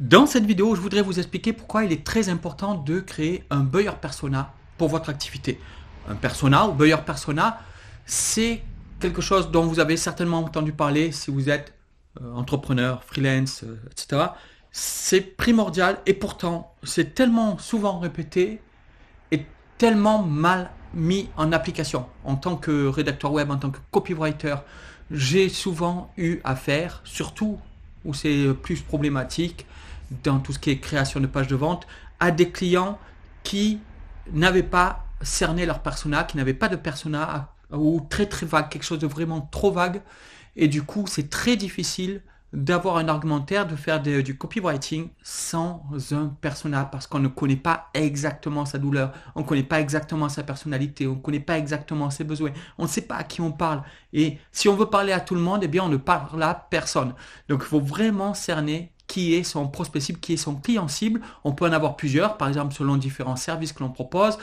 Dans cette vidéo, je voudrais vous expliquer pourquoi il est très important de créer un buyer persona pour votre activité. Un persona ou buyer persona, c'est quelque chose dont vous avez certainement entendu parler si vous êtes euh, entrepreneur, freelance, euh, etc. C'est primordial et pourtant, c'est tellement souvent répété et tellement mal mis en application. En tant que rédacteur web, en tant que copywriter, j'ai souvent eu affaire, surtout où c'est plus problématique, dans tout ce qui est création de pages de vente à des clients qui n'avaient pas cerné leur persona, qui n'avaient pas de persona ou très très vague, quelque chose de vraiment trop vague. Et du coup, c'est très difficile d'avoir un argumentaire, de faire du copywriting sans un persona, parce qu'on ne connaît pas exactement sa douleur, on ne connaît pas exactement sa personnalité, on ne connaît pas exactement ses besoins, on ne sait pas à qui on parle. Et si on veut parler à tout le monde, eh bien on ne parle à personne. Donc il faut vraiment cerner qui est son prospect cible, qui est son client cible. On peut en avoir plusieurs, par exemple selon différents services que l'on propose,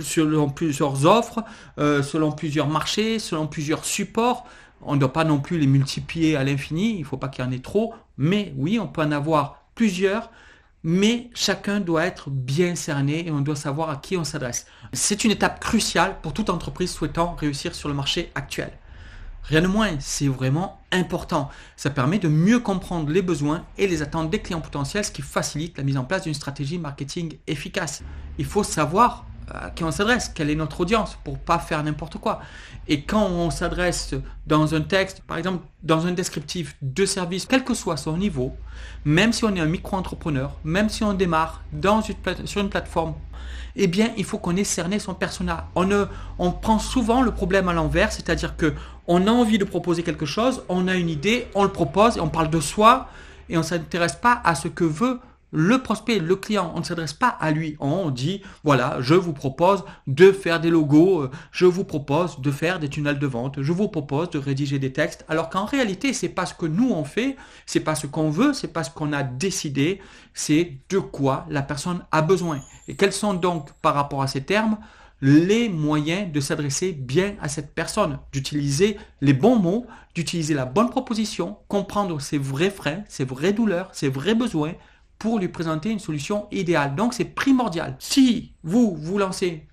selon plusieurs offres, euh, selon plusieurs marchés, selon plusieurs supports. On ne doit pas non plus les multiplier à l'infini, il faut pas qu'il y en ait trop, mais oui, on peut en avoir plusieurs, mais chacun doit être bien cerné et on doit savoir à qui on s'adresse. C'est une étape cruciale pour toute entreprise souhaitant réussir sur le marché actuel. Rien de moins, c'est vraiment important. Ça permet de mieux comprendre les besoins et les attentes des clients potentiels, ce qui facilite la mise en place d'une stratégie marketing efficace. Il faut savoir euh, à qui on s'adresse, quelle est notre audience pour pas faire n'importe quoi. Et quand on s'adresse dans un texte, par exemple dans un descriptif de service, quel que soit son niveau, même si on est un micro-entrepreneur, même si on démarre sur une plateforme, eh bien il faut qu'on ait cerné son persona. On, on prend souvent le problème à l'envers, c'est-à-dire que on a envie de proposer quelque chose, on a une idée, on le propose, et on parle de soi et on ne s'intéresse pas à ce que veut le prospect, le client. On ne s'adresse pas à lui. On dit, voilà, je vous propose de faire des logos, euh, je vous propose de faire des tunnels de vente, je vous propose de rédiger des textes. Alors qu'en réalité, c'est pas ce que nous on fait, c'est pas ce qu'on veut, c'est pas ce qu'on a décidé, c'est de quoi la personne a besoin. Et quels sont donc, par rapport à ces termes, les moyens de s'adresser bien à cette personne, d'utiliser les bons mots, d'utiliser la bonne proposition, comprendre ses vrais freins, ses vraies douleurs, ses vrais besoins pour lui présenter une solution idéale. Donc c'est primordial. Si vous vous lancez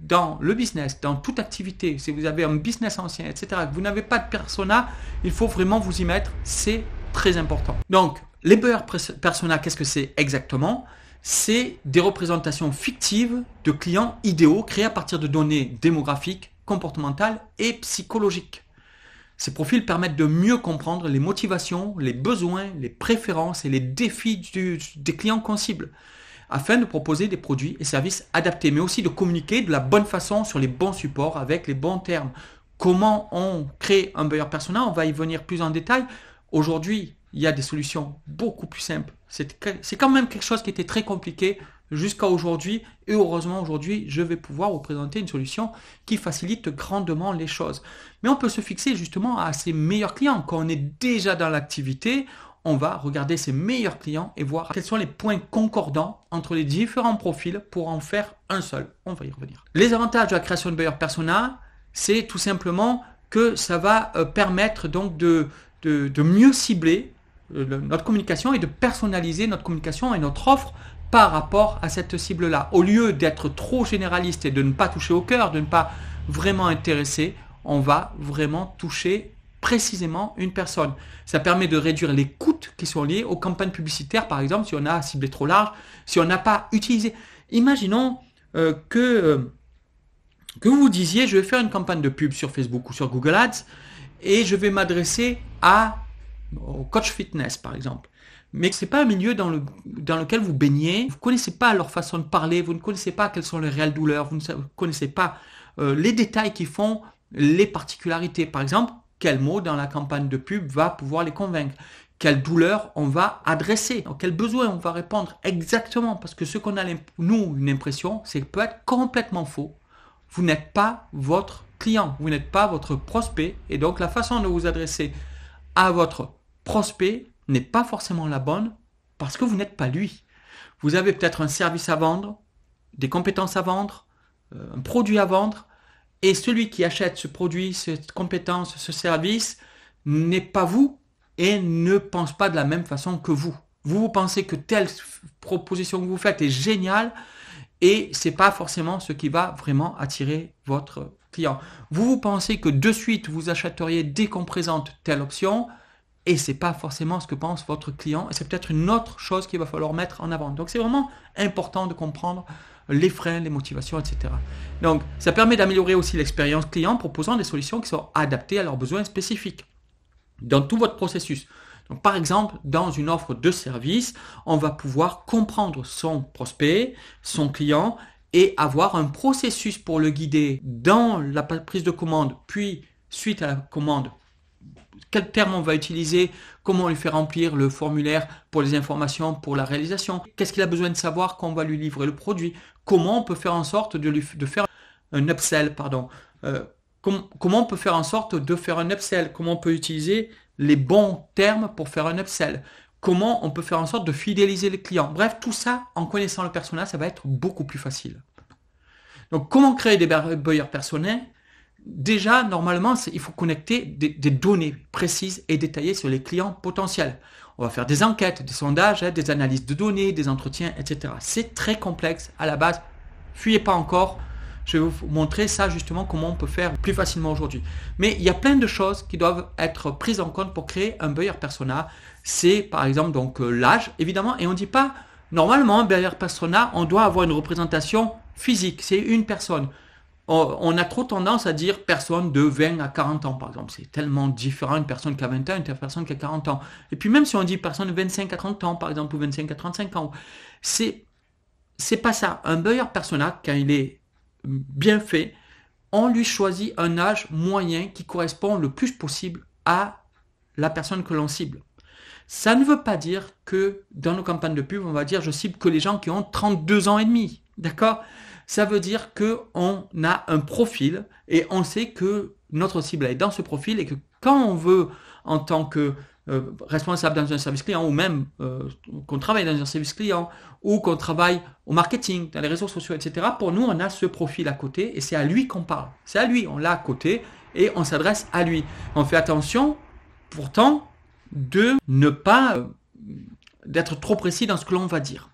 dans le business, dans toute activité, si vous avez un business ancien, etc., que vous n'avez pas de persona, il faut vraiment vous y mettre. C'est très important. Donc, les beurres persona, qu'est-ce que c'est exactement c'est des représentations fictives de clients idéaux créés à partir de données démographiques, comportementales et psychologiques. Ces profils permettent de mieux comprendre les motivations, les besoins, les préférences et les défis des clients qu'on cible, afin de proposer des produits et services adaptés, mais aussi de communiquer de la bonne façon sur les bons supports avec les bons termes. Comment on crée un meilleur personnel On va y venir plus en détail. Aujourd'hui, il y a des solutions beaucoup plus simples c'est quand même quelque chose qui était très compliqué jusqu'à aujourd'hui. Et heureusement, aujourd'hui, je vais pouvoir vous présenter une solution qui facilite grandement les choses. Mais on peut se fixer justement à ses meilleurs clients. Quand on est déjà dans l'activité, on va regarder ses meilleurs clients et voir quels sont les points concordants entre les différents profils pour en faire un seul. On va y revenir. Les avantages de la création de Bayer persona, c'est tout simplement que ça va euh, permettre donc de mieux cibler notre communication et de personnaliser notre communication et notre offre par rapport à cette cible-là. Au lieu d'être trop généraliste et de ne pas toucher au cœur, de ne pas vraiment intéresser, on va vraiment toucher précisément une personne. Ça permet de réduire les coûts qui sont liés aux campagnes publicitaires, par exemple, si on a ciblé trop large, si on n'a pas utilisé. Imaginons euh, que, vous euh, que vous disiez, je vais faire une campagne de pub sur Facebook ou sur Google Ads, et je vais m'adresser à au coach fitness par exemple. Mais ce n'est pas un milieu dans, le, dans lequel vous baignez, vous connaissez pas leur façon de parler, vous ne connaissez pas quelles sont les réelles douleurs, vous ne connaissez pas euh, les détails qui font les particularités. Par exemple, quel mot dans la campagne de pub va pouvoir les convaincre quelle douleur on va adresser, à quel besoin on va répondre exactement, parce que ce qu'on a, nous, une impression, c'est peut être complètement faux. Vous n'êtes pas votre client, vous n'êtes pas votre prospect, et donc la façon de vous adresser à votre prospect n'est pas forcément la bonne parce que vous n'êtes pas lui. Vous avez peut-être un service à vendre, des compétences à vendre, euh, un produit à vendre, et celui qui achète ce produit, cette compétence, ce service n'est pas vous et ne pense pas de la même façon que vous. Vous, vous pensez que telle proposition que vous faites est géniale et n'est pas forcément ce qui va vraiment attirer votre client. Vous, vous pensez que de suite vous achèteriez dès qu'on présente telle option, et c'est pas forcément ce que pense votre client, c'est peut-être une autre chose qu'il va falloir mettre en avant. Donc c'est vraiment important de comprendre les freins, les motivations, etc. Donc ça permet d'améliorer aussi l'expérience client en proposant des solutions qui sont adaptées à leurs besoins spécifiques dans tout votre processus. Donc, par exemple, dans une offre de service, on va pouvoir comprendre son prospect, son client, et avoir un processus pour le guider dans la prise de commande, puis suite à la commande quel terme on va utiliser, comment on lui fait remplir le formulaire pour les informations, pour la réalisation, qu'est-ce qu'il a besoin de savoir quand on va lui livrer le produit, comment on peut faire en sorte de, lui, de faire un upsell, pardon, euh, comment on peut faire en sorte de faire un upsell, comment on peut utiliser les bons termes pour faire un upsell, comment on peut faire en sorte de fidéliser les clients. Bref, tout ça, en connaissant le personnage, ça va être beaucoup plus facile. Donc, comment créer des buyers personnels déjà, normalement, il faut connecter des, données précises et détaillées sur les clients potentiels. On va faire des enquêtes, des sondages, hein, des analyses de données, des entretiens, etc. C'est très complexe à la base. Fuyez pas encore. Je vais vous montrer ça justement comment on peut faire plus facilement aujourd'hui. Mais il y a plein de choses qui doivent être prises en compte pour créer un buyer persona. C'est par exemple donc euh, l'âge, évidemment, et on ne dit pas normalement un buyer persona, on doit avoir une représentation physique, c'est une personne. Oh, on a trop tendance à dire personne de 20 à 40 ans, par exemple. C'est tellement différent une personne qui a 20 ans, une personne qui a 40 ans. Et puis même si on dit personne de 25 à 30 ans, par exemple, ou 25 à 35 ans, c'est, c'est pas ça. Un meilleur personnage, quand il est bien fait, on lui choisit un âge moyen qui correspond le plus possible à la personne que l'on cible. Ça ne veut pas dire que dans nos campagnes de pub, on va dire je cible que les gens qui ont 32 ans et demi. D'accord ça veut dire qu'on a un profil et on sait que notre cible est dans ce profil et que quand on veut, en tant que euh, responsable dans un service client ou même euh, qu'on travaille dans un service client ou qu'on travaille au marketing, dans les réseaux sociaux, etc. Pour nous, on a ce profil à côté et c'est à lui qu'on parle. C'est à lui, on l'a à côté et on s'adresse à lui. On fait attention pourtant de ne pas être euh, d'être trop précis dans ce que l'on va dire.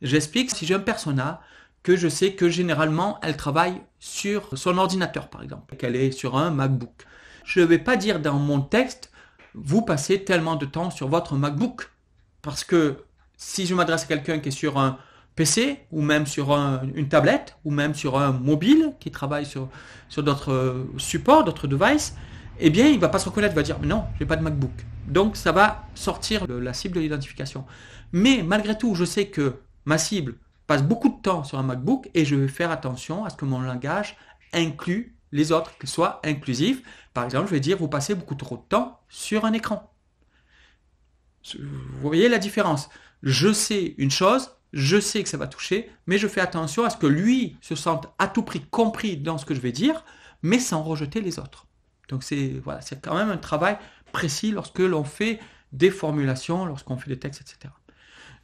J'explique, si j'ai un persona, que je sais que généralement elle travaille sur son ordinateur par exemple, qu'elle est sur un MacBook. Je ne vais pas dire dans mon texte, vous passez tellement de temps sur votre MacBook. Parce que si je m'adresse à quelqu'un qui est sur un PC ou même sur une tablette ou même sur un mobile qui travaille sur, sur d'autres euh, supports, d'autres devices, eh bien il ne va pas se reconnaître, il va dire non, j'ai pas de MacBook. Donc ça va sortir la cible d'identification. Mais malgré tout, je sais que ma cible, passe beaucoup de temps sur un MacBook et je vais faire attention à ce que mon langage inclut les autres, qu'il soit inclusif. Par exemple, je vais dire, vous passez beaucoup trop de temps sur un écran. Vous voyez la différence. Je sais une chose, je sais que ça va toucher, mais je fais attention à ce que lui se sente à tout prix compris dans ce que je vais dire, mais sans rejeter les autres. Donc c'est voilà, c'est quand même un travail précis lorsque l'on fait des formulations, lorsqu'on fait des textes, etc.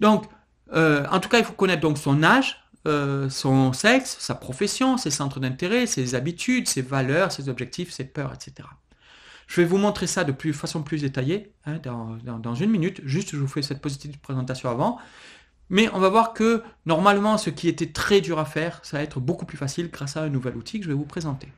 Donc euh, en tout cas, il faut connaître donc son âge, euh, son sexe, sa profession, ses centres d'intérêt, ses habitudes, ses valeurs, ses objectifs, ses peurs, etc. Je vais vous montrer ça de plus, façon plus détaillée hein, dans, une minute. Juste, je vous fais cette positive présentation avant. Mais on va voir que normalement, ce qui était très dur à faire, ça va être beaucoup plus facile grâce à un nouvel outil que je vais vous présenter.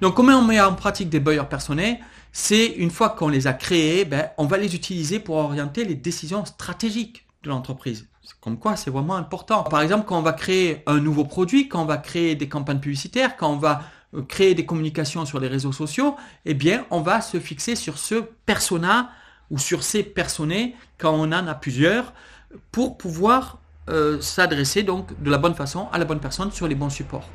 Donc comment on met en pratique des buyer personnels C'est une fois qu'on les a créés, ben, on va les utiliser pour orienter les décisions stratégiques de l'entreprise. Comme quoi, c'est vraiment important. Par exemple, quand on va créer un nouveau produit, quand on va créer des campagnes publicitaires, quand on va euh, créer des communications sur les réseaux sociaux, eh bien, on va se fixer sur ce persona ou sur ces personnés, quand on en a plusieurs pour pouvoir euh, s'adresser donc de la bonne façon à la bonne personne sur les bons supports.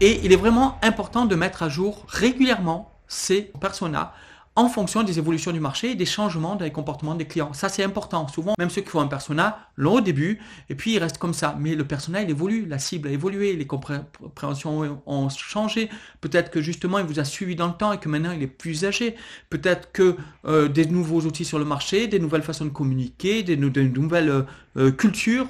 Et il est vraiment important de mettre à jour régulièrement ces personas en fonction des évolutions du marché et des changements dans les comportements des clients. Ça, c'est important. Souvent, même ceux qui font un persona l'ont au début et puis il reste comme ça. Mais le persona, il évolue, la cible a évolué, les compréhensions ont changé. Peut-être que justement, il vous a suivi dans le temps et que maintenant, il est plus âgé. Peut-être que euh, des nouveaux outils sur le marché, des nouvelles façons de communiquer, des, nouvelles euh, euh, cultures.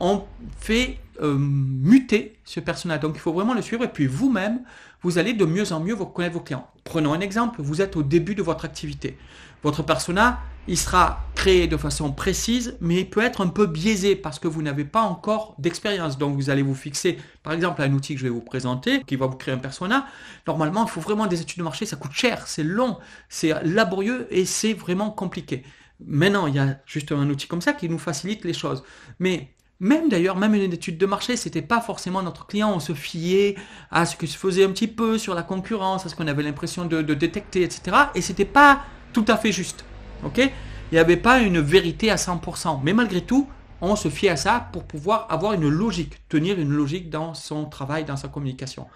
On euh, fait euh, muter ce personnage. Donc il faut vraiment le suivre. Et puis vous-même, vous allez de mieux en mieux vous connaître vos clients. Prenons un exemple, vous êtes au début de votre activité. Votre persona, il sera créé de façon précise, mais il peut être un peu biaisé parce que vous n'avez pas encore d'expérience. Donc vous allez vous fixer, par exemple, un outil que je vais vous présenter, qui va vous créer un persona. Normalement, il faut vraiment des études de marché, ça coûte cher, c'est long, c'est laborieux et c'est vraiment compliqué. Maintenant, il y a juste un outil comme ça qui nous facilite les choses. Mais même d'ailleurs, même une étude de marché, c'était pas forcément notre client. On se fiait à ce que se faisait un petit peu sur la concurrence, à ce qu'on avait l'impression de, détecter, etc. Et c'était pas tout à fait juste. Ok Il n'y avait pas une vérité à 100%. Mais malgré tout, on se fiait à ça pour pouvoir avoir une logique, tenir une logique dans son travail, dans sa communication.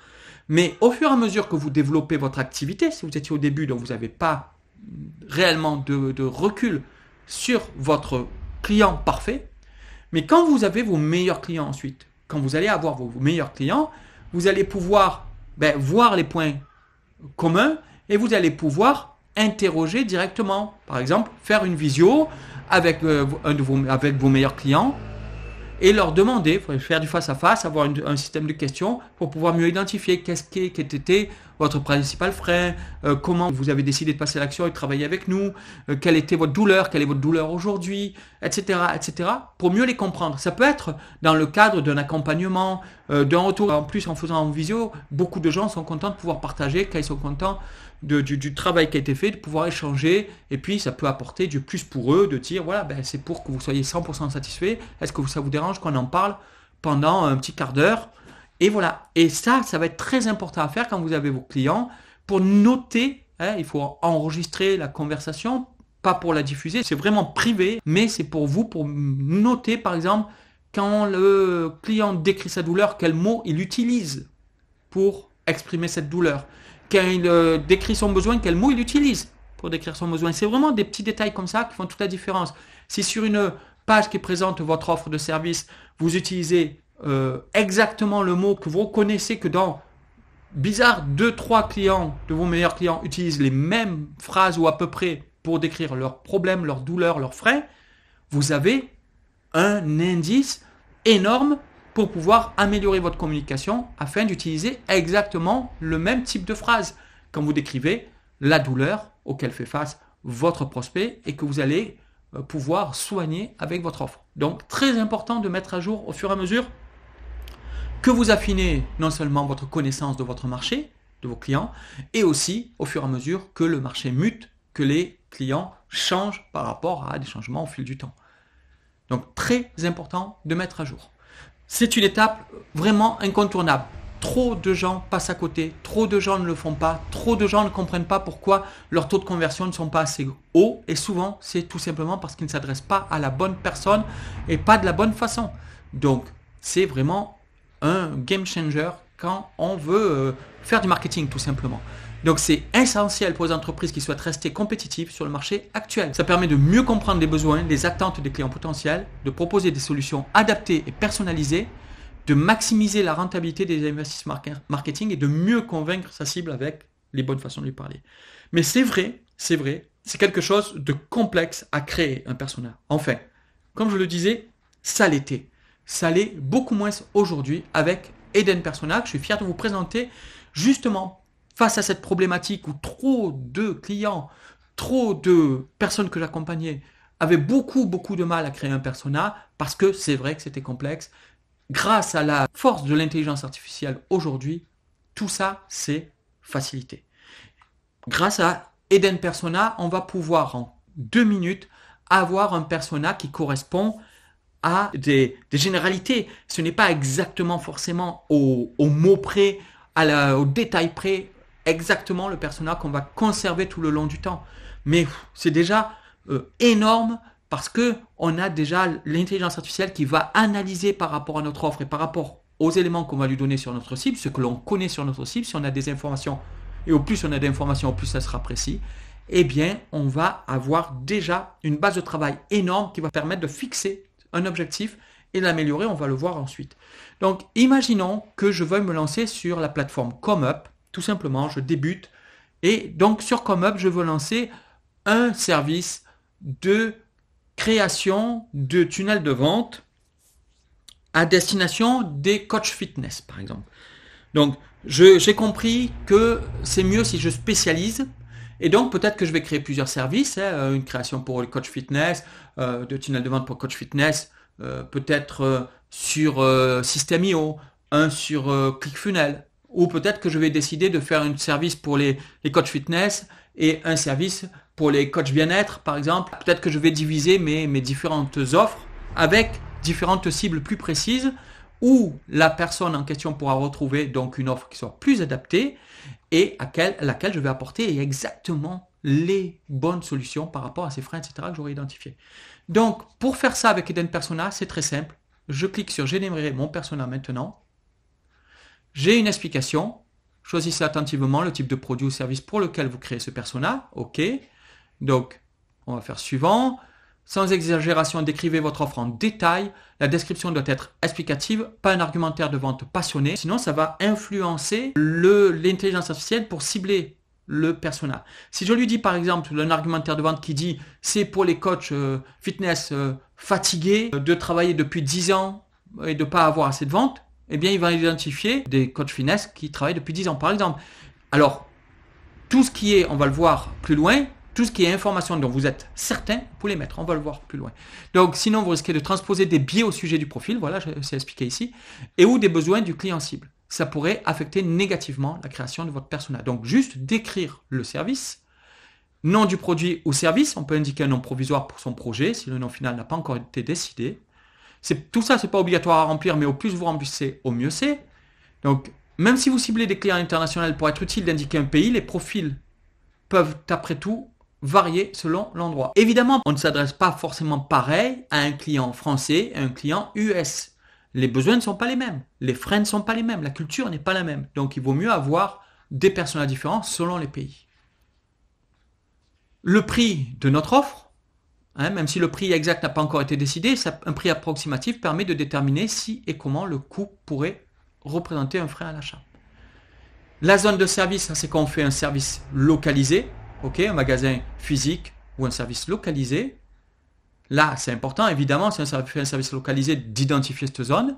Mais au fur et à mesure que vous développez votre activité, si vous étiez au début, donc vous n'avez pas réellement de, recul sur votre client parfait. Mais quand vous avez vos meilleurs clients ensuite, quand vous allez avoir vos, meilleurs clients, vous allez pouvoir ben, voir les points communs et vous allez pouvoir interroger directement. Par exemple, faire une visio avec, euh, un avec vos meilleurs clients et leur demander, faire du face-à-face, avoir un système de questions pour pouvoir mieux identifier qu'est-ce qui était votre principal frein, euh, comment vous avez décidé de passer l'action et de travailler avec nous, euh, quelle était votre douleur, quelle est votre douleur aujourd'hui, etc., etc., pour mieux les comprendre. Ça peut être dans le cadre d'un accompagnement, euh, d'un retour. En plus, en faisant en visio, beaucoup de gens sont contents de pouvoir partager quand ils sont contents du, travail qui a été fait, de pouvoir échanger, et puis ça peut apporter du plus pour eux, de dire, voilà, ben, c'est pour que vous soyez 100% satisfait, est-ce que ça vous dérange qu'on en parle pendant un petit quart d'heure Et voilà, et ça, ça va être très important à faire quand vous avez vos clients, pour noter, hein, il faut enregistrer la conversation, pas pour la diffuser, c'est vraiment privé, mais c'est pour vous, pour noter par exemple, quand le client décrit sa douleur, quel mot il utilise pour exprimer cette douleur quand il euh, décrit son besoin, quel mot il utilise pour décrire son besoin. C'est vraiment des petits détails comme ça qui font toute la différence. Si sur une page qui présente votre offre de service, vous utilisez euh, exactement le mot que vous reconnaissez que dans bizarre, deux trois clients de vos meilleurs clients utilisent les mêmes phrases ou à peu près pour décrire leurs problèmes, leurs douleurs, leurs frais, vous avez un indice énorme pour pouvoir améliorer votre communication afin d'utiliser exactement le même type de phrase quand vous décrivez la douleur auquel fait face votre prospect et que vous allez euh, pouvoir soigner avec votre offre. Donc très important de mettre à jour au fur et à mesure que vous affinez non seulement votre connaissance de votre marché, de vos clients, et aussi au fur et à mesure que le marché mute, que les clients changent par rapport à des changements au fil du temps. Donc très important de mettre à jour. C'est une étape vraiment incontournable. Trop de gens passent à côté, trop de gens ne le font pas, trop de gens ne comprennent pas pourquoi leurs taux de conversion ne sont pas assez hauts. Et souvent, c'est tout simplement parce qu'ils ne s'adressent pas à la bonne personne et pas de la bonne façon. Donc, c'est vraiment un game changer quand on veut euh, faire du marketing, tout simplement. Donc c'est essentiel pour les entreprises qui souhaitent rester compétitives sur le marché actuel. Ça permet de mieux comprendre les besoins, les attentes des clients potentiels, de proposer des solutions adaptées et personnalisées, de maximiser la rentabilité des investissements marketing et de mieux convaincre sa cible avec les bonnes façons de lui parler. Mais c'est vrai, c'est vrai, c'est quelque chose de complexe à créer un persona. Enfin, comme je le disais, ça l'était. Ça l'est beaucoup moins aujourd'hui avec Eden Persona que je suis fier de vous présenter justement face à cette problématique où trop de clients, trop de personnes que j'accompagnais avaient beaucoup, beaucoup de mal à créer un persona parce que c'est vrai que c'était complexe. Grâce à la force de l'intelligence artificielle aujourd'hui, tout ça, c'est facilité. Grâce à Eden Persona, on va pouvoir en deux minutes avoir un persona qui correspond à des, généralités. Ce n'est pas exactement forcément au, mot près, au détail près exactement le personnage qu'on va conserver tout le long du temps. Mais c'est déjà euh, énorme parce que on a déjà l'intelligence artificielle qui va analyser par rapport à notre offre et par rapport aux éléments qu'on va lui donner sur notre cible, ce que l'on connaît sur notre cible, si on a des informations, et au plus on a d'informations, au plus ça sera précis, eh bien, on va avoir déjà une base de travail énorme qui va permettre de fixer un objectif et l'améliorer, on va le voir ensuite. Donc, imaginons que je veuille me lancer sur la plateforme ComUp, tout simplement, je débute. Et donc sur ComUp, je veux lancer un service de création de tunnels de vente à destination des coachs fitness, par exemple. Donc, j'ai compris que c'est mieux si je spécialise. Et donc, peut-être que je vais créer plusieurs services, hein, euh, une création pour le coach fitness, euh, de tunnel de vente pour coach fitness, euh, peut-être sur Systemio, un sur ClickFunnel, ou peut-être que je vais décider de faire un service pour les, coachs fitness et un service pour les coachs bien-être, par exemple. Peut-être que je vais diviser mes, différentes offres avec différentes cibles plus précises où la personne en question pourra retrouver donc une offre qui soit plus adaptée et à, laquelle je vais apporter exactement les bonnes solutions par rapport à ces freins, etc. que j'aurais identifiés. Donc, pour faire ça avec Eden Persona, c'est très simple. Je clique sur Générer mon persona maintenant. J'ai une explication. Choisissez attentivement le type de produit ou service pour lequel vous créez ce persona. OK. Donc, on va faire suivant. Sans exagération, décrivez votre offre en détail. La description doit être explicative, pas un argumentaire de vente passionné. Sinon, ça va influencer l'intelligence artificielle pour cibler le persona. Si je lui dis par exemple un argumentaire de vente qui dit c'est pour les coachs euh, fitness euh, fatigués euh, de travailler depuis 10 ans et de ne pas avoir assez de ventes, eh bien, il va identifier des coachs finesse qui travaillent depuis 10 ans, par exemple. Alors, tout ce qui est, on va le voir plus loin, tout ce qui est information dont vous êtes certain, vous les mettre. On va le voir plus loin. Donc, sinon, vous risquez de transposer des biais au sujet du profil, voilà, c'est expliqué ici, et ou des besoins du client cible. Ça pourrait affecter négativement la création de votre persona. Donc, juste décrire le service, nom du produit ou service. On peut indiquer un nom provisoire pour son projet si le nom final n'a pas encore été décidé tout ça, c'est pas obligatoire à remplir, mais au plus vous remplissez, au mieux c'est. Donc, même si vous ciblez des clients internationaux pour être utile d'indiquer un pays, les profils peuvent après tout varier selon l'endroit. Évidemment, on ne s'adresse pas forcément pareil à un client français et un client US. Les besoins ne sont pas les mêmes, les freins ne sont pas les mêmes, la culture n'est pas la même. Donc il vaut mieux avoir des personnages différents selon les pays. Le prix de notre offre Hein, même si le prix exact n'a pas encore été décidé, un prix approximatif permet de déterminer si et comment le coût pourrait représenter un frein à l'achat. La zone de service, hein, c'est quand on fait un service localisé, un magasin physique ou un service localisé. Là, c'est important, évidemment, si on fait un service localisé, d'identifier cette zone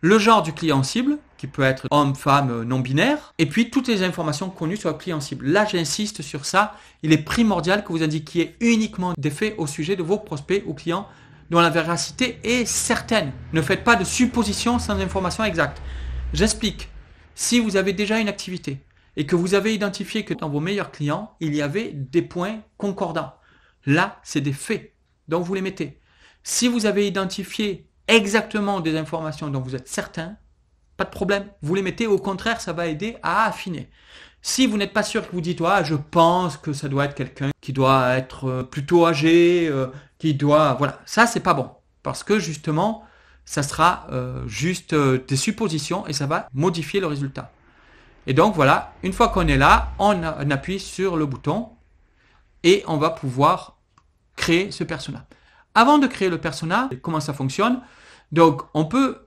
le genre du client cible, qui peut être homme, femme, non binaire, et puis toutes les informations connues sur le client cible. Là, j'insiste sur ça. Il est primordial que vous indiquiez uniquement des faits au sujet de vos prospects ou clients dont la véracité est certaine. Ne faites pas de suppositions sans information exacte. J'explique. Si vous avez déjà une activité et que vous avez identifié que dans vos meilleurs clients, il y avait des points concordants, là, c'est des faits. dont vous les mettez. Si vous avez identifié exactement des informations dont vous êtes certain, pas de problème. Vous les mettez, au contraire, ça va aider à affiner. Si vous n'êtes pas sûr que vous dites, toi ah, je pense que ça doit être quelqu'un qui doit être euh, plutôt âgé, euh, qui doit, voilà, ça c'est pas bon. Parce que justement, ça sera euh, juste des suppositions et ça va modifier le résultat. Et donc voilà, une fois qu'on est là, on, on, appuie sur le bouton et on va pouvoir créer ce persona. Avant de créer le persona, comment ça fonctionne donc, on peut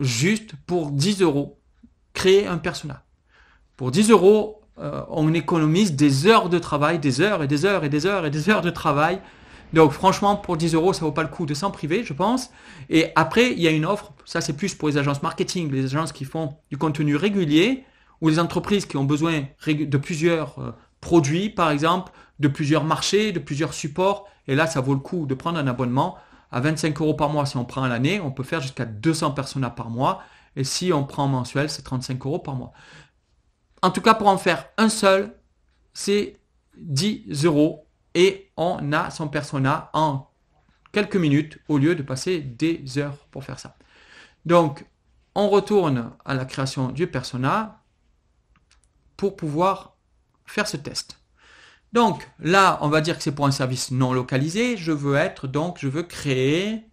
juste pour 10 euros créer un persona. Pour 10 euros, euh, on économise des heures de travail, des heures et des heures et des heures et des heures de travail. Donc franchement, pour 10 euros, ça vaut pas le coup de s'en priver, je pense. Et après, il y a une offre, ça c'est plus pour les agences marketing, les agences qui font du contenu régulier, ou les entreprises qui ont besoin de plusieurs euh, produits, par exemple, de plusieurs marchés, de plusieurs supports. Et là, ça vaut le coup de prendre un abonnement à 25 euros par mois si on prend l'année, on peut faire jusqu'à 200 personas par mois. Et si on prend mensuel, c'est 35 euros par mois. En tout cas, pour en faire un seul, c'est 10 euros et on a son persona en quelques minutes au lieu de passer des heures pour faire ça. Donc, on retourne à la création du persona pour pouvoir faire ce test. Donc là, on va dire que c'est pour un service non localisé. Je veux être, donc je veux créer.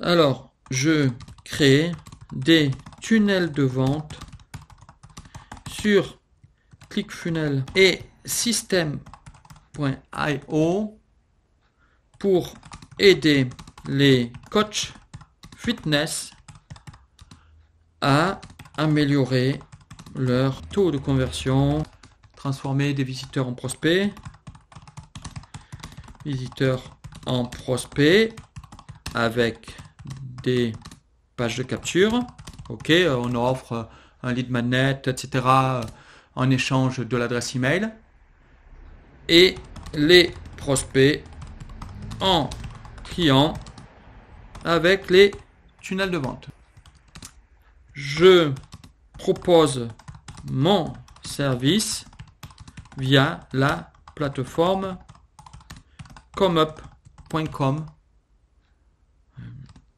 Alors, je crée des tunnels de vente sur ClickFunnel et System.io pour aider les coachs fitness à améliorer leur taux de conversion transformer des visiteurs en prospects. Visiteurs en prospects avec des pages de capture. Ok, euh, on offre euh, un lead magnet, etc. Euh, en échange de l'adresse email. Et les prospects en client avec les tunnels de vente. Je propose mon service via la plateforme comeup.com euh,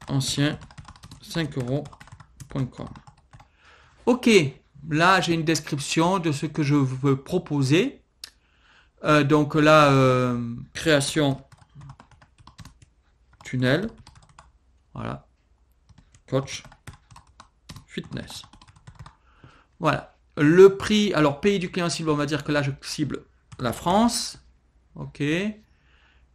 ancien 5 euros.com. Ok, là j'ai une description de ce que je veux proposer. Euh, donc la euh, création tunnel. Voilà. Coach fitness. Voilà. Le prix, alors pays du client cible, on va dire que là je cible la France. Ok.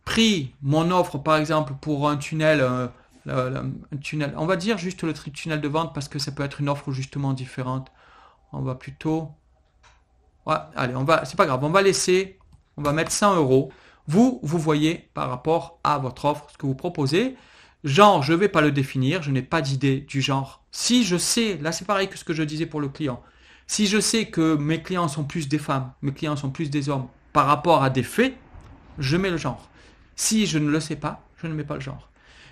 Prix, mon offre par exemple pour un tunnel, euh, un tunnel, on va dire juste le tunnel de vente parce que ça peut être une offre justement différente. On va plutôt, allez, on va, c'est pas grave, on va laisser, on va mettre 100 euros. Vous, vous voyez par rapport à votre offre ce que vous proposez. Genre, je ne vais pas le définir, je n'ai pas d'idée du genre. Si je sais, là c'est pareil que ce que je disais pour le client. Si je sais que mes clients sont plus des femmes, mes clients sont plus des hommes par rapport à des faits, je mets le genre. Si je ne le sais pas, je ne mets pas le genre.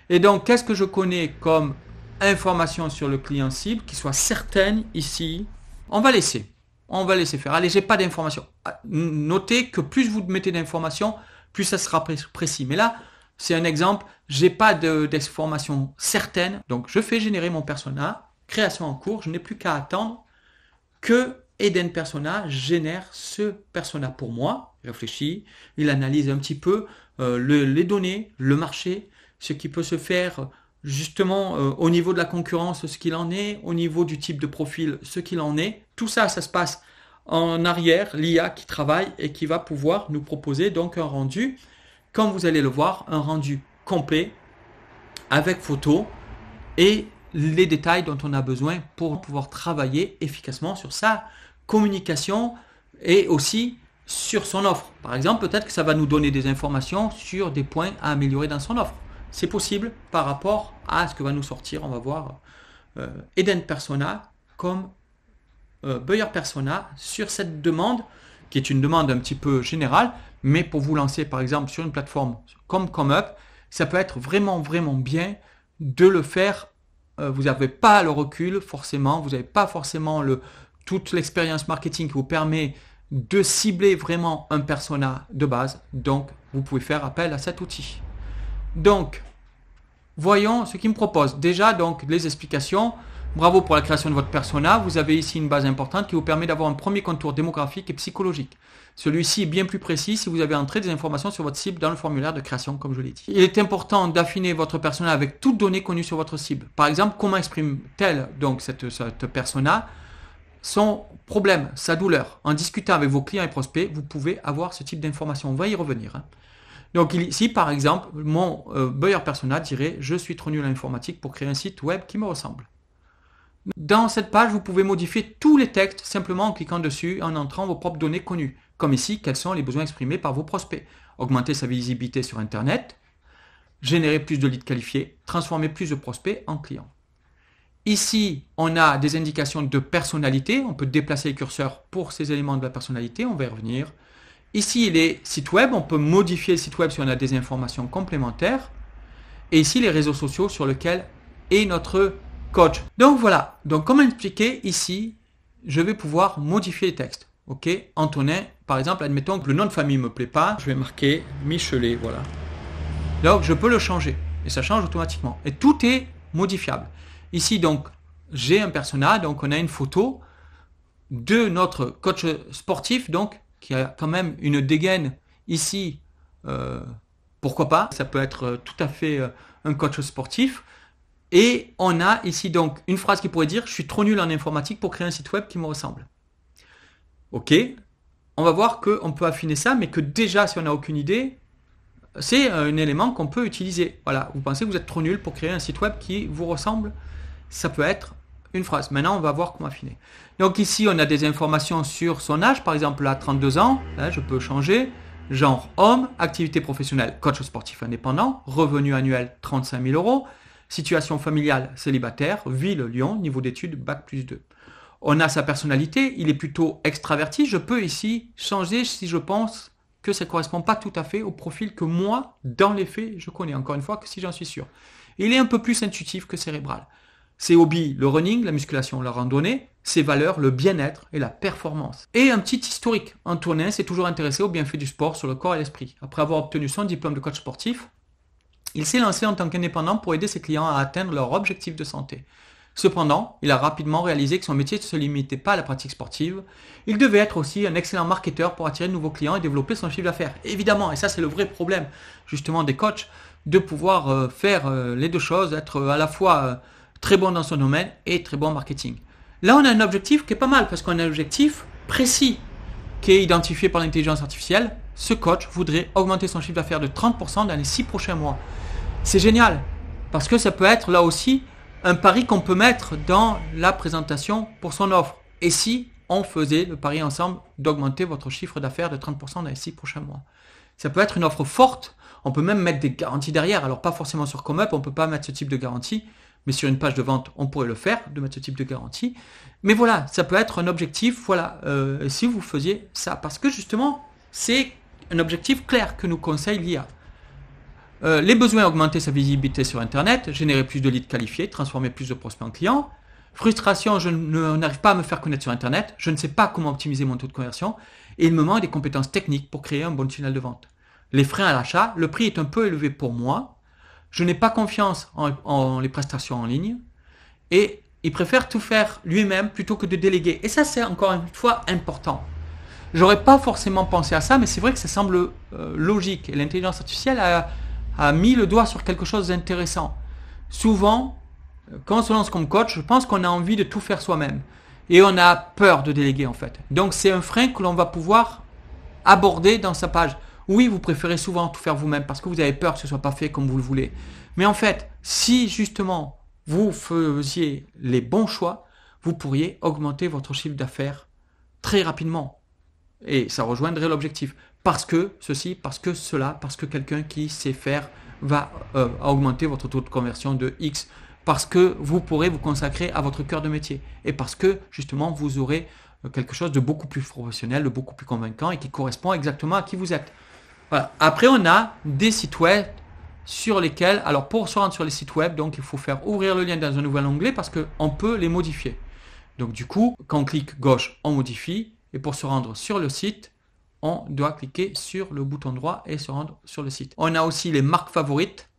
Et donc, qu'est-ce que je connais comme information sur le client cible qui soit certaine ici On va laisser. On va laisser faire. Allez, j'ai pas d'informations. Ah, notez que plus vous mettez d'informations, plus ça sera précis. Mais là, c'est un exemple. J'ai pas d'informations certaines. Donc, je fais générer mon persona. Création en cours. Je n'ai plus qu'à attendre que Eden Persona génère ce persona pour moi. Il réfléchit, il analyse un petit peu euh, les données, le marché, ce qui peut se faire justement euh, au niveau de la concurrence, ce qu'il en est, au niveau du type de profil, ce qu'il en est. Tout ça, ça se passe en arrière, l'IA qui travaille et qui va pouvoir nous proposer donc un rendu, comme vous allez le voir, un rendu complet avec photo et les détails dont on a besoin pour pouvoir travailler efficacement sur sa communication et aussi sur son offre. Par exemple, peut-être que ça va nous donner des informations sur des points à améliorer dans son offre. C'est possible par rapport à ce que va nous sortir, on va voir, euh, Eden Persona comme euh, Buyer Persona sur cette demande, qui est une demande un petit peu générale, mais pour vous lancer par exemple sur une plateforme comme ComeUp, ça peut être vraiment vraiment bien de le faire euh, vous n'avez pas le recul forcément, vous n'avez pas forcément toute l'expérience marketing qui vous permet de cibler vraiment un persona de base. Donc, vous pouvez faire appel à cet outil. Donc, voyons ce qu'il me propose. Déjà, donc, les explications. Bravo pour la création de votre persona. Vous avez ici une base importante qui vous permet d'avoir un premier contour démographique et psychologique. Celui-ci est bien plus précis si vous avez entré des informations sur votre cible dans le formulaire de création, comme je l'ai dit. Il est important d'affiner votre persona avec toutes données connues sur votre cible. Par exemple, comment exprime-t-elle donc cette, persona son problème, sa douleur En discutant avec vos clients et prospects, vous pouvez avoir ce type d'informations. On va y revenir. Hein. Donc ici, par exemple, mon euh, buyer persona dirait « Je suis trop nul en informatique pour créer un site web qui me ressemble ». Dans cette page, vous pouvez modifier tous les textes simplement en cliquant dessus, et en entrant vos propres données connues comme ici, quels sont les besoins exprimés par vos prospects. Augmenter sa visibilité sur Internet, générer plus de leads qualifiés, transformer plus de prospects en clients. Ici, on a des indications de personnalité. On peut déplacer les curseurs pour ces éléments de la personnalité. On va y revenir. Ici, les sites web. On peut modifier le site web si on a des informations complémentaires. Et ici, les réseaux sociaux sur lesquels est notre coach. Donc voilà. Donc, comme expliqué ici, je vais pouvoir modifier les textes. Ok, Antonin, par exemple, admettons que le nom de famille ne me plaît pas, je vais marquer Michelet, voilà. Donc je peux le changer, et ça change automatiquement. Et tout est modifiable. Ici donc, j'ai un persona, donc on a une photo de notre coach sportif, donc qui a quand même une dégaine ici, euh, pourquoi pas, ça peut être euh, tout à fait euh, un coach sportif. Et on a ici donc une phrase qui pourrait dire, je suis trop nul en informatique pour créer un site web qui me ressemble. Ok, on va voir qu'on peut affiner ça, mais que déjà, si on n'a aucune idée, c'est euh, un élément qu'on peut utiliser. Voilà, vous pensez que vous êtes trop nul pour créer un site web qui vous ressemble Ça peut être une phrase. Maintenant, on va voir comment affiner. Donc ici, on a des informations sur son âge. Par exemple, à 32 ans, je peux changer. Genre homme, activité professionnelle, coach sportif indépendant, revenu annuel 35 000 euros, situation familiale célibataire, ville Lyon, niveau d'études, bac plus 2 on a sa personnalité, il est plutôt extraverti, je peux ici changer si je pense que ça ne correspond pas tout à fait au profil que moi, dans les faits, je connais, encore une fois, que si j'en suis sûr. Il est un peu plus intuitif que cérébral. Ses hobbies, le running, la musculation, la randonnée, ses valeurs, le bien-être et la performance. Et un petit historique. Antonin s'est toujours intéressé aux bienfaits du sport sur le corps et l'esprit. Après avoir obtenu son diplôme de coach sportif, il s'est lancé en tant qu'indépendant pour aider ses clients à atteindre leur objectif de santé. Cependant, il a rapidement réalisé que son métier ne se limitait pas à la pratique sportive. Il devait être aussi un excellent marketeur pour attirer de nouveaux clients et développer son chiffre d'affaires. Évidemment, et ça c'est le vrai problème justement des coachs, de pouvoir euh, faire euh, les deux choses, être euh, à la fois très bon dans son domaine et très bon en marketing. Là, on a un objectif qui est pas mal parce qu'on a un objectif précis qui est identifié par l'intelligence artificielle. Ce coach voudrait augmenter son chiffre d'affaires de 30% dans les 6 prochains mois. C'est génial parce que ça peut être là aussi un pari qu'on peut mettre dans la présentation pour son offre. Et si on faisait le pari ensemble d'augmenter votre chiffre d'affaires de 30% dans les 6 prochains mois Ça peut être une offre forte. On peut même mettre des garanties derrière. Alors pas forcément sur ComUp, on ne peut pas mettre ce type de garantie. Mais sur une page de vente, on pourrait le faire, de mettre ce type de garantie. Mais voilà, ça peut être un objectif, voilà, euh, si vous faisiez ça. Parce que justement, c'est un objectif clair que nous conseille l'IA. Euh, les besoins augmenter sa visibilité sur Internet, générer plus de leads qualifiés, transformer plus de prospects en clients. Frustration, je n'arrive pas à me faire connaître sur Internet, je ne sais pas comment optimiser mon taux de conversion, et il me manque des compétences techniques pour créer un bon tunnel de vente. Les freins à l'achat, le prix est un peu élevé pour moi, je n'ai pas confiance en, les prestations en ligne, et il préfère tout faire lui-même plutôt que de déléguer. Et ça, c'est encore une fois important. J'aurais pas forcément pensé à ça, mais c'est vrai que ça semble euh, logique. Et l'intelligence artificielle a a mis le doigt sur quelque chose d'intéressant. Souvent, quand on se lance comme coach, je pense qu'on a envie de tout faire soi-même. Et on a peur de déléguer en fait. Donc c'est un frein que l'on va pouvoir aborder dans sa page. Oui, vous préférez souvent tout faire vous-même parce que vous avez peur que ce soit pas fait comme vous le voulez. Mais en fait, si justement vous faisiez les bons choix, vous pourriez augmenter votre chiffre d'affaires très rapidement. Et ça rejoindrait l'objectif. Parce que ceci, parce que cela, parce que quelqu'un qui sait faire va euh, augmenter votre taux de conversion de X. Parce que vous pourrez vous consacrer à votre cœur de métier. Et parce que justement, vous aurez euh, quelque chose de beaucoup plus professionnel, de beaucoup plus convaincant et qui correspond exactement à qui vous êtes. Après, on a des sites web sur lesquels, alors pour se rendre sur les sites web, donc il faut faire ouvrir le lien dans un nouvel onglet parce qu'on peut les modifier. Donc du coup, quand on clique gauche, on modifie. Et pour se rendre sur le site, on doit cliquer sur le bouton droit et se rendre sur le site. On a aussi les marques favorites,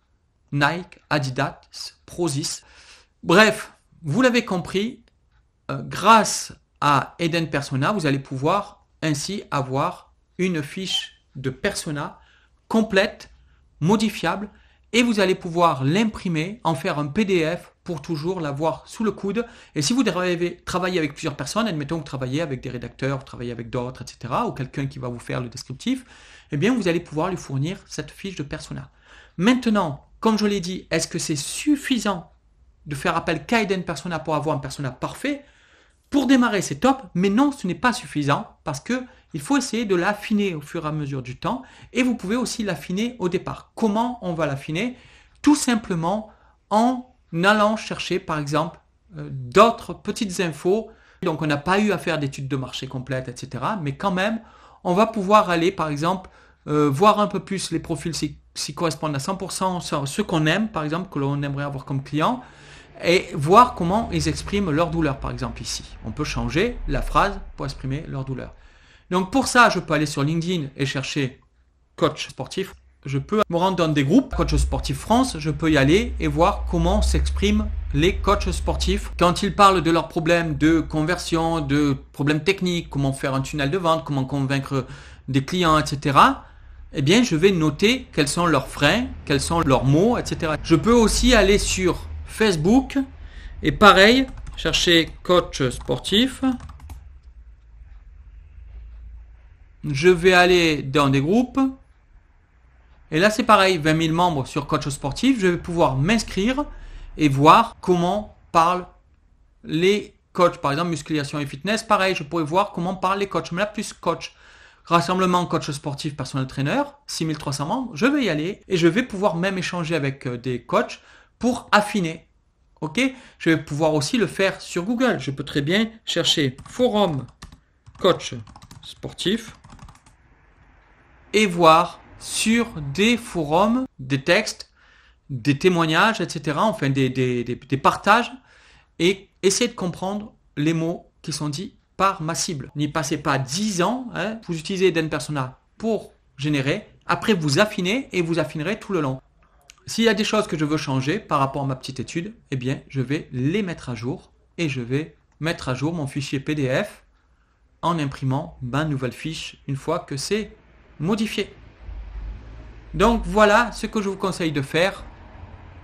Nike, Adidas, Prozis. Bref, vous l'avez compris, euh, grâce à Eden Persona, vous allez pouvoir ainsi avoir une fiche de persona complète, modifiable, et vous allez pouvoir l'imprimer, en faire un PDF pour toujours l'avoir sous le coude. Et si vous travailler avec plusieurs personnes, admettons que vous travaillez avec des rédacteurs, vous travaillez avec d'autres, etc., ou quelqu'un qui va vous faire le descriptif, eh bien vous allez pouvoir lui fournir cette fiche de persona. Maintenant, comme je l'ai dit, est-ce que c'est suffisant de faire appel Kaiden Persona pour avoir un persona parfait pour démarrer, c'est top, mais non, ce n'est pas suffisant parce que il faut essayer de l'affiner au fur et à mesure du temps et vous pouvez aussi l'affiner au départ. Comment on va l'affiner Tout simplement en allant chercher par exemple euh, d'autres petites infos. Donc on n'a pas eu à faire d'études de marché complètes, etc. Mais quand même, on va pouvoir aller par exemple euh, voir un peu plus les profils qui correspondent à 100%, ceux qu'on aime par exemple, que l'on aimerait avoir comme client et voir comment ils expriment leur douleur, par exemple ici. On peut changer la phrase pour exprimer leur douleur. Donc pour ça, je peux aller sur LinkedIn et chercher coach sportif. Je peux me rendre dans des groupes, coach sportif France, je peux y aller et voir comment s'expriment les coachs sportifs quand ils parlent de leurs problèmes de conversion, de problèmes techniques, comment faire un tunnel de vente, comment convaincre des clients, etc eh bien, je vais noter quels sont leurs freins, quels sont leurs mots, etc. Je peux aussi aller sur Facebook. Et pareil, chercher coach sportif. Je vais aller dans des groupes. Et là, c'est pareil, 20 000 membres sur coach sportif. Je vais pouvoir m'inscrire et voir comment parlent les coachs. Par exemple, musculation et fitness, pareil, je pourrais voir comment parlent les coachs. Mais là, plus coach. Rassemblement coach sportif, personnel trainer, 6300 membres, je vais y aller et je vais pouvoir même échanger avec euh, des coachs pour affiner. Ok Je vais pouvoir aussi le faire sur Google. Je peux très bien chercher forum coach sportif et voir sur des forums des textes, des témoignages, etc. Enfin, des, des, partages et essayer de comprendre les mots qui sont dits par ma cible. N'y passez pas 10 ans, hein, vous utilisez Den Persona pour générer, après vous affinez et vous affinerez tout le long. S'il y a des choses que je veux changer par rapport à ma petite étude, eh bien, je vais les mettre à jour et je vais mettre à jour mon fichier PDF en imprimant ma nouvelle fiche une fois que c'est modifié. Donc voilà ce que je vous conseille de faire.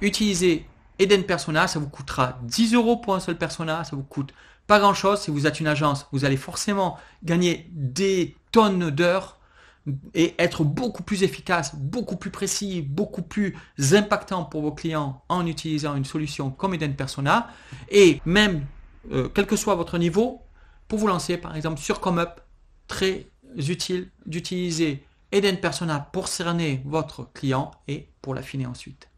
Utilisez Eden Persona, ça vous coûtera 10 euros pour un seul persona, ça vous coûte pas grand chose. Si vous êtes une agence, vous allez forcément gagner des tonnes d'heures et être beaucoup plus efficace, beaucoup plus précis, beaucoup plus impactant pour vos clients en utilisant une solution comme Eden Persona. Et même, euh, quel que soit votre niveau, pour vous lancer par exemple sur ComUp, très utile d'utiliser Eden Persona pour cerner votre client et pour l'affiner ensuite.